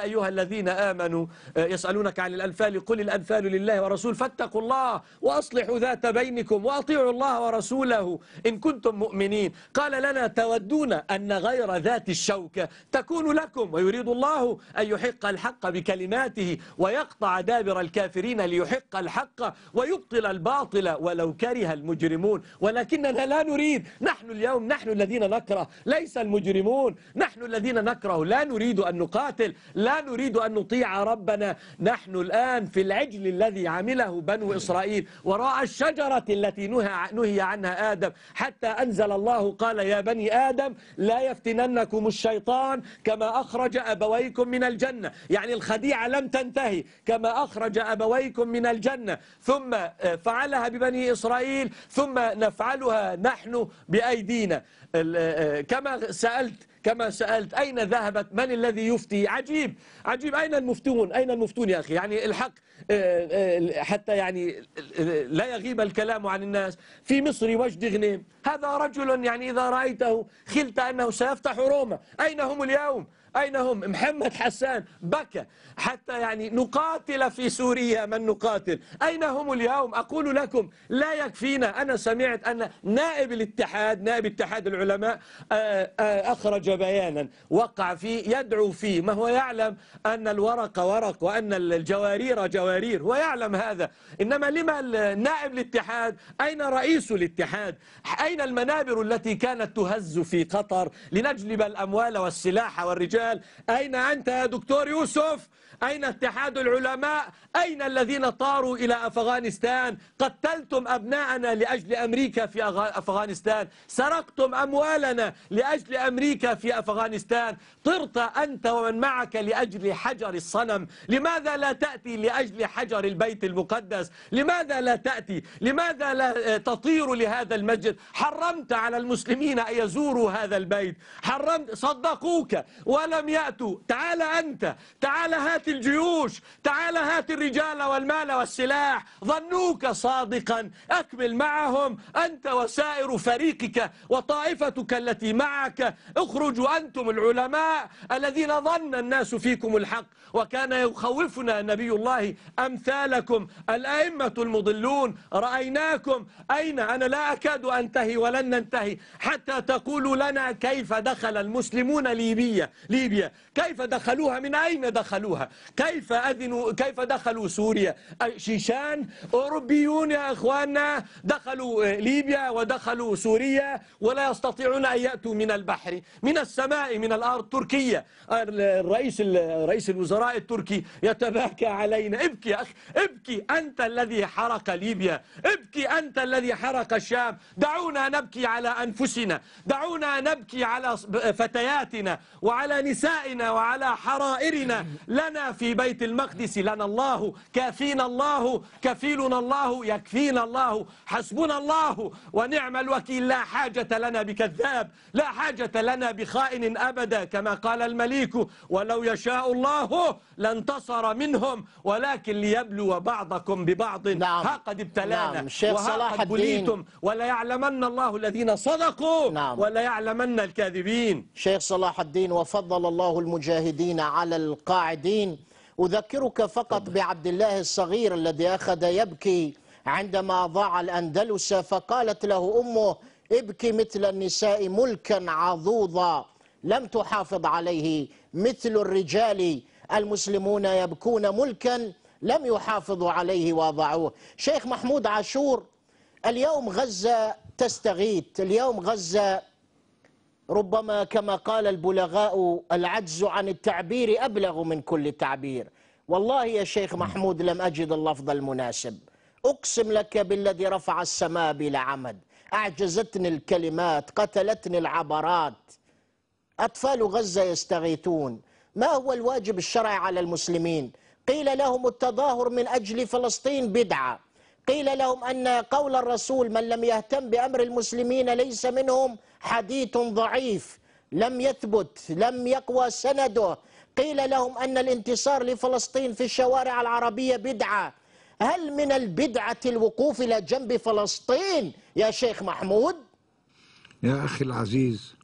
أيها الذين آمنوا آه، يسألونك عن الأنفال قل الأنفال لله ورسول فاتقوا الله وأصلحوا ذات بينكم وأطيعوا الله ورسوله إن كنتم مؤمنين قال لنا تودون أن غير ذات الشوكة تكون لكم ويريد الله أن يحق الحق بكلماته ويقطع دابر الكافرين ليحق الحق ويبطل الباطل ولو كره المجرمون ولكننا لا نريد نحن اليوم نحن الذين نكره ليس المجرمون نحن الذين نكره لا نريد أن نقاتل لا نريد أن نطيع ربنا نحن الآن في العجل الذي عمله بنو إسرائيل وراء الشجرة التي نهي عنها آدم حتى أنزل الله قال يا بني آدم لا يفتننكم الشيطان كما أخرج أبويكم من الجنة يعني الخديعة لم تنتهي كما أخرج أبويكم من الجنة ثم آه، فعلها ببني إسرائيل ثم نفعلها نحن بأيدينا آه، آه، كما سألت كما سألت أين ذهبت من الذي يفتي عجيب عجيب أين المفتون أين المفتون يا أخي يعني الحق آه، آه، حتى يعني آه، لا يغيب الكلام عن الناس في مصر وجد غنيم هذا رجل يعني إذا رأيته خلت أنه سيفتح روما أين هم اليوم أين هم محمد حسان بكى حتى يعني نقاتل في سوريا من نقاتل أين هم اليوم أقول لكم لا يكفينا أنا سمعت أن نائب الاتحاد نائب اتحاد العلماء آه، آه، أخرج بيانا وقع فيه يدعو فيه ما هو يعلم أن الورق ورق وأن الجوارير جوارير هو يعلم هذا إنما لما نائب الاتحاد أين رئيس الاتحاد أين المنابر التي كانت تهز في قطر لنجلب الأموال والسلاح والرجال الرجال أين أنت يا دكتور يوسف أين اتحاد العلماء أين الذين طاروا إلى أفغانستان قتلتم أبناءنا لأجل أمريكا في أفغانستان سرقتم أموالنا لأجل أمريكا في أفغانستان طرت أنت ومن معك لأجل حجر الصنم لماذا لا تأتي لأجل حجر البيت المقدس لماذا لا تأتي لماذا لا آه، تطير لهذا المسجد حرمت على المسلمين أن يزوروا هذا البيت حرمت صدقوك ولا لم يأتوا تعال أنت تعال هات الجيوش تعال هات الرجال والمال والسلاح ظنوك صادقا أكمل معهم أنت وسائر فريقك وطائفتك التي معك اخرجوا أنتم العلماء الذين ظن الناس فيكم الحق وكان يخوفنا نبي الله أمثالكم الأئمة المضلون رأيناكم أين أنا لا أكاد أنتهي ولن ننتهي حتى تقولوا لنا كيف دخل المسلمون ليبيا ليبيا كيف دخلوها من أين دخلوها كيف أذنوا كيف دخلوا سوريا شيشان أوروبيون يا إخواننا دخلوا ليبيا ودخلوا سوريا ولا يستطيعون أن يأتوا من البحر من السماء من الأرض تركيا الرئيس رئيس الوزراء التركي يتباكى علينا ابكي يا أخي ابكي أنت الذي حرق ليبيا ابكي أنت الذي حرق الشام دعونا نبكي على أنفسنا دعونا نبكي على فتياتنا وعلى نسائنا وعلى حرائرنا لنا في بيت المقدس لنا الله كافينا الله كفيلنا الله يكفينا الله حسبنا الله ونعم الوكيل لا حاجة لنا بكذاب لا حاجة لنا بخائن أبدا كما قال المليك ولو يشاء الله لانتصر منهم ولكن ليبلو بعضكم ببعض نعم. ها قد ابتلانا نعم. شيخ صلاح قد بليتم ولا يعلمن الله الذين صدقوا نعم. ولا يعلمن الكاذبين شيخ صلاح الدين وفضل فضل الله المجاهدين على القاعدين أذكرك فقط بعبد الله الصغير الذي أخذ يبكي عندما ضاع الأندلس فقالت له أمه ابكي مثل النساء ملكا عضوضا لم تحافظ عليه مثل الرجال المسلمون يبكون ملكا لم يحافظوا عليه واضعوه شيخ محمود عاشور اليوم غزة تستغيث اليوم غزة ربما كما قال البلغاء العجز عن التعبير أبلغ من كل تعبير والله يا شيخ محمود لم أجد اللفظ المناسب أقسم لك بالذي رفع السماء بلا عمد أعجزتني الكلمات قتلتني العبرات أطفال غزة يستغيثون ما هو الواجب الشرعي على المسلمين قيل لهم التظاهر من أجل فلسطين بدعة قيل لهم أن قول الرسول من لم يهتم بأمر المسلمين ليس منهم حديث ضعيف لم يثبت لم يقوى سنده قيل لهم أن الانتصار لفلسطين في الشوارع العربية بدعة هل من البدعة الوقوف إلى جنب فلسطين يا شيخ محمود؟ يا أخي العزيز